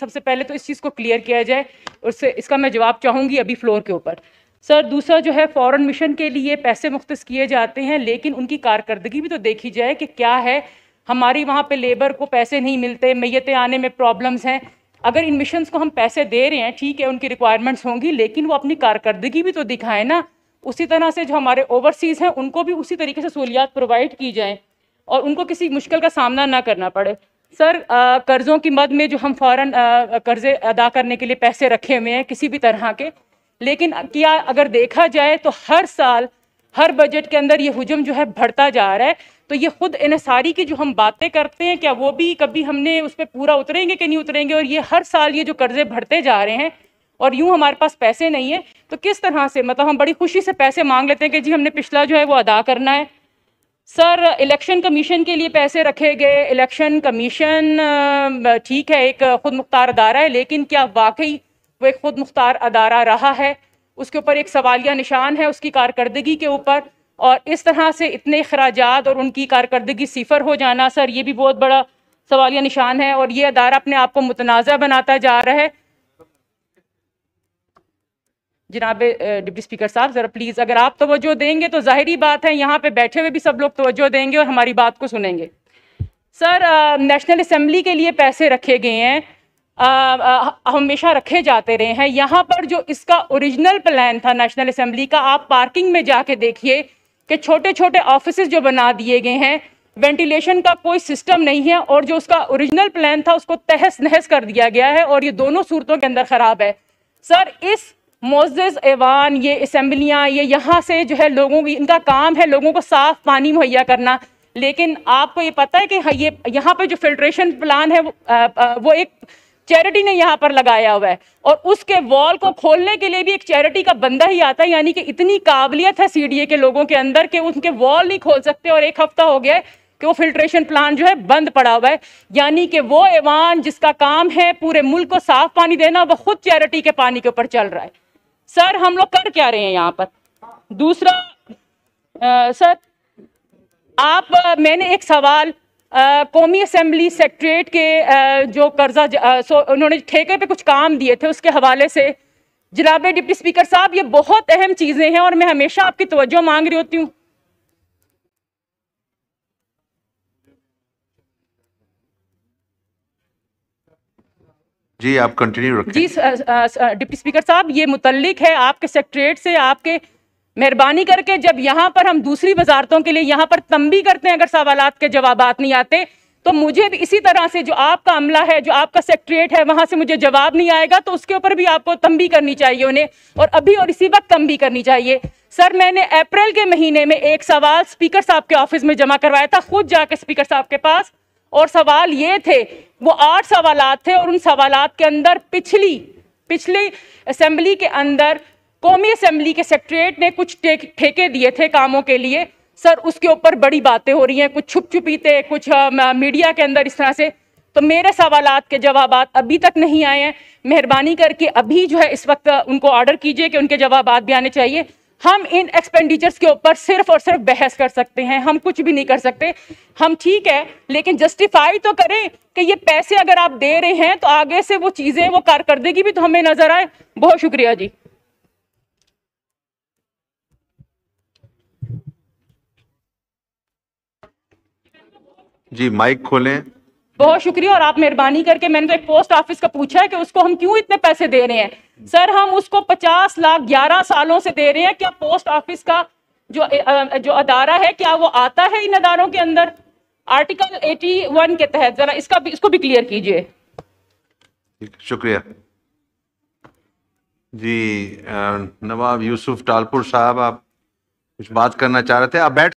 सबसे पहले तो इस चीज़ को क्लियर किया जाए उससे इसका मैं जवाब चाहूँगी अभी फ्लोर के ऊपर सर दूसरा जो है फॉरेन मिशन के लिए पैसे मुख्त किए जाते हैं लेकिन उनकी कारकर्दगी भी तो देखी जाए कि क्या है हमारी वहाँ पे लेबर को पैसे नहीं मिलते मैतें आने में प्रॉब्लम्स हैं अगर इन मिशन को हम पैसे दे रहे हैं ठीक है उनकी रिक्वायरमेंट्स होंगी लेकिन वो अपनी कारकर्दगी भी तो दिखाएं ना उसी तरह से जो हमारे ओवरसीज़ हैं उनको भी उसी तरीके से सहूलियात प्रोवाइड की जाएँ और उनको किसी मुश्किल का सामना ना करना पड़े सर कर्ज़ों की मद में जो हम फौरन कर्ज़े अदा करने के लिए पैसे रखे हुए हैं किसी भी तरह के लेकिन क्या अगर देखा जाए तो हर साल हर बजट के अंदर ये हुजम जो है बढ़ता जा रहा है तो ये खुद इनसारी की जो हम बातें करते हैं क्या वो भी कभी हमने उस पर पूरा उतरेंगे कि नहीं उतरेंगे और ये हर साल ये जो कर्ज़े बढ़ते जा रहे हैं और यूँ हमारे पास पैसे नहीं है तो किस तरह से मतलब हम बड़ी खुशी से पैसे मांग लेते हैं कि जी हमने पिछला जो है वो अदा करना है सर इलेक्शन कमीशन के लिए पैसे रखे गए इलेक्शन कमीशन ठीक है एक ख़ुद मुख्तार अदारा है लेकिन क्या वाकई वो एक ख़ुद मुख्तार अदारा रहा है उसके ऊपर एक सवालिया निशान है उसकी कारकर्दगी के ऊपर और इस तरह से इतने अखराज और उनकी कारकर्दगी सिफर हो जाना सर ये भी बहुत बड़ा सवालिया निशान है और ये अदारा अपने आप को मुतनाज़ बनाता जा रहा है जनाब डिप्टी स्पीकर साहब ज़रा प्लीज़ अगर आप तोज्जो देंगे तो ज़ाहिर बात है यहाँ पे बैठे हुए भी सब लोग तोज्जो देंगे और हमारी बात को सुनेंगे सर नेशनल असम्बली के लिए पैसे रखे गए हैं हमेशा रखे जाते रहे हैं यहाँ पर जो इसका ओरिजिनल प्लान था नेशनल असम्बली का आप पार्किंग में जाके देखिए कि छोटे छोटे ऑफिस जो बना दिए गए हैं वेंटिलेशन का कोई सिस्टम नहीं है और जो उसका ओरिजिनल प्लान था उसको तहस नहस कर दिया गया है और ये दोनों सूरतों के अंदर ख़राब है सर इस मोज़ ऐवान ये असम्बलियाँ ये यहाँ से जो है लोगों की इनका काम है लोगों को साफ़ पानी मुहैया करना लेकिन आपको ये पता है कि हाँ, ये यहाँ पर जो फिल्ट्रेशन प्लान है वो एक चैरिटी ने यहाँ पर लगाया हुआ है और उसके वॉल को खोलने के लिए भी एक चैरिटी का बंदा ही आता है यानी कि इतनी काबिलियत है सी के लोगों के अंदर कि उनके वॉल नहीं खोल सकते और एक हफ्ता हो गया है कि वो फिल्ट्रेशन प्लान जो है बंद पड़ा हुआ है यानी कि वो ऐवान जिसका काम है पूरे मुल्क को साफ पानी देना वह खुद चैरिटी के पानी के ऊपर चल रहा है सर हम लोग कर क्या रहे हैं यहाँ पर दूसरा आ, सर आप मैंने एक सवाल कौमी असम्बली सेक्रेट के आ, जो कर्जा उन्होंने ठेके पे कुछ काम दिए थे उसके हवाले से जनाब डिप्टी स्पीकर साहब ये बहुत अहम चीज़ें हैं और मैं हमेशा आपकी तवज्जो मांग रही होती हूँ जी आप कंटिन्यू रखें जी डिप्टी स्पीकर साहब ये मुतलिक है आपके सेक्रेटरीट से आपके मेहरबानी करके जब यहाँ पर हम दूसरी वजारतों के लिए यहाँ पर तंबी करते हैं अगर सवाल के जवाब नहीं आते तो मुझे भी इसी तरह से जो आपका अमला है जो आपका सेक्रेटरीट है वहाँ से मुझे जवाब नहीं आएगा तो उसके ऊपर भी आपको तंबी करनी चाहिए उन्हें और अभी और इसी वक्त तंबी करनी चाहिए सर मैंने अप्रैल के महीने में एक सवाल स्पीकर साहब के ऑफिस में जमा करवाया था खुद जाकर स्पीकर साहब के पास और सवाल ये थे वो आठ सवाल थे और उन सवाल के अंदर पिछली पिछली असम्बली के अंदर कौमी असम्बली के सेक्रट्रेट ने कुछ ठेके दिए थे कामों के लिए सर उसके ऊपर बड़ी बातें हो रही हैं कुछ छुप छुपी थे कुछ मीडिया के अंदर इस तरह से तो मेरे सवाल के जवाब अभी तक नहीं आए हैं मेहरबानी करके अभी जो है इस वक्त उनको ऑर्डर कीजिए कि उनके जवाब भी आने चाहिए हम इन एक्सपेंडिचर्स के ऊपर सिर्फ और सिर्फ बहस कर सकते हैं हम कुछ भी नहीं कर सकते हम ठीक है लेकिन जस्टिफाई तो करें कि ये पैसे अगर आप दे रहे हैं तो आगे से वो चीज़ें वो कारकर्दगी भी तो हमें नजर आए बहुत शुक्रिया जी जी माइक खोलें बहुत शुक्रिया और आप मेहरबानी करके मैंने तो एक पोस्ट ऑफिस का पूछा है कि उसको हम क्यों इतने पैसे दे रहे हैं सर हम उसको पचास लाख ग्यारह सालों से दे रहे हैं क्या पोस्ट ऑफिस का जो जो अदारा है क्या वो आता है इन अदारों के अंदर आर्टिकल 81 के तहत जरा इसका भी, इसको भी क्लियर कीजिए शुक्रिया जी नवाब यूसुफ टालपुर साहब आप कुछ बात करना चाह रहे थे आप बैठ